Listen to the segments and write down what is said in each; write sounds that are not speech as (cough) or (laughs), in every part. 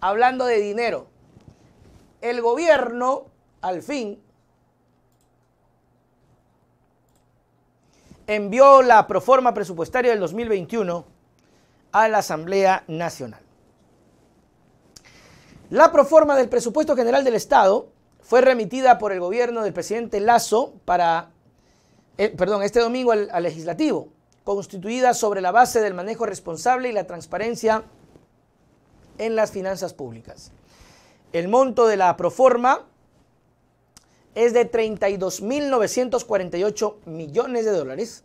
hablando de dinero, el gobierno, al fin, envió la proforma presupuestaria del 2021 a la Asamblea Nacional. La proforma del presupuesto general del Estado fue remitida por el gobierno del presidente Lazo para, eh, perdón, este domingo al, al legislativo, constituida sobre la base del manejo responsable y la transparencia en las finanzas públicas. El monto de la proforma es de 32.948 millones de dólares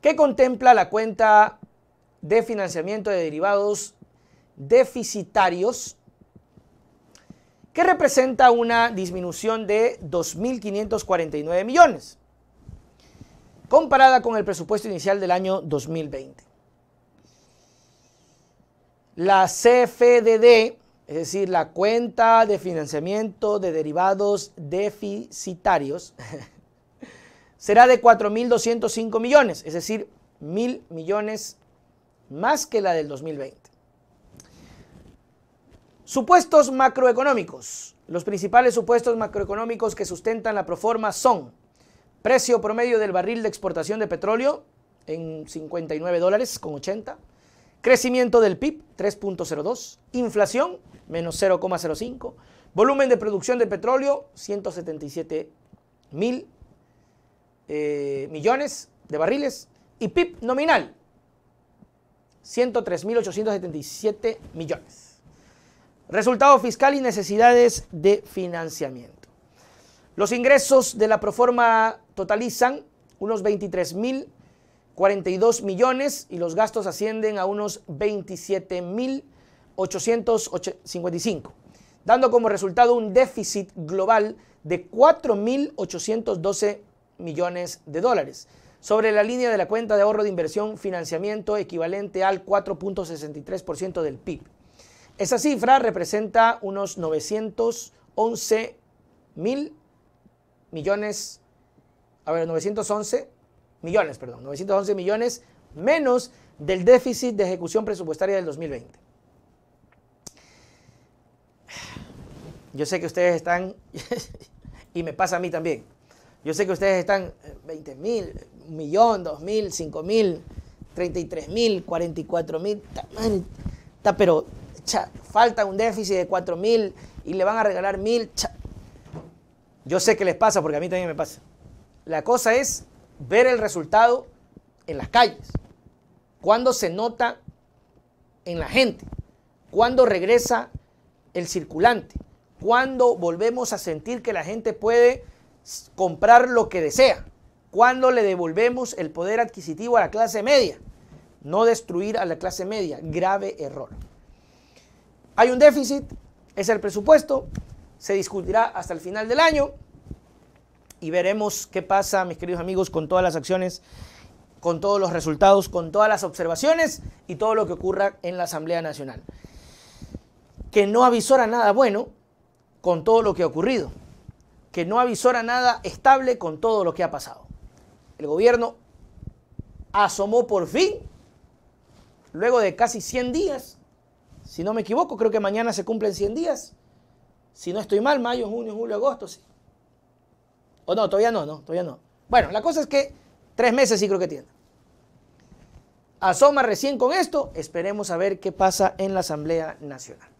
que contempla la cuenta de financiamiento de derivados deficitarios que representa una disminución de 2.549 millones comparada con el presupuesto inicial del año 2020 la CFDD, es decir, la cuenta de financiamiento de derivados deficitarios, (laughs) será de 4.205 millones, es decir, mil millones más que la del 2020. Supuestos macroeconómicos. Los principales supuestos macroeconómicos que sustentan la proforma son precio promedio del barril de exportación de petróleo en 59 dólares con 80, Crecimiento del PIB, 3.02. Inflación, menos 0,05. Volumen de producción de petróleo, 177 mil eh, millones de barriles. Y PIB nominal, 103.877 millones. Resultado fiscal y necesidades de financiamiento. Los ingresos de la proforma totalizan unos 23.000 42 millones y los gastos ascienden a unos 27.855, dando como resultado un déficit global de 4.812 millones de dólares sobre la línea de la cuenta de ahorro de inversión financiamiento equivalente al 4.63% del PIB. Esa cifra representa unos 911 mil millones, a ver, 911 millones, perdón, 911 millones menos del déficit de ejecución presupuestaria del 2020. Yo sé que ustedes están, (laughs) y me pasa a mí también, yo sé que ustedes están 20 eh, mil, millón, dos mil, cinco mil, 33 mil, 44 mil, pero falta un déficit de 4 mil y le van a regalar mil. Yo sé que les pasa porque a mí también me pasa. La cosa es ver el resultado en las calles, cuando se nota en la gente, cuando regresa el circulante, cuando volvemos a sentir que la gente puede comprar lo que desea, cuando le devolvemos el poder adquisitivo a la clase media, no destruir a la clase media, grave error. Hay un déficit, es el presupuesto, se discutirá hasta el final del año y veremos qué pasa, mis queridos amigos, con todas las acciones, con todos los resultados, con todas las observaciones y todo lo que ocurra en la Asamblea Nacional. Que no avisora nada bueno con todo lo que ha ocurrido, que no avisora nada estable con todo lo que ha pasado. El gobierno asomó por fin, luego de casi 100 días, si no me equivoco, creo que mañana se cumplen 100 días, si no estoy mal, mayo, junio, julio, agosto, sí. O no, todavía no, no, todavía no. Bueno, la cosa es que tres meses sí creo que tiene. Asoma recién con esto, esperemos a ver qué pasa en la Asamblea Nacional.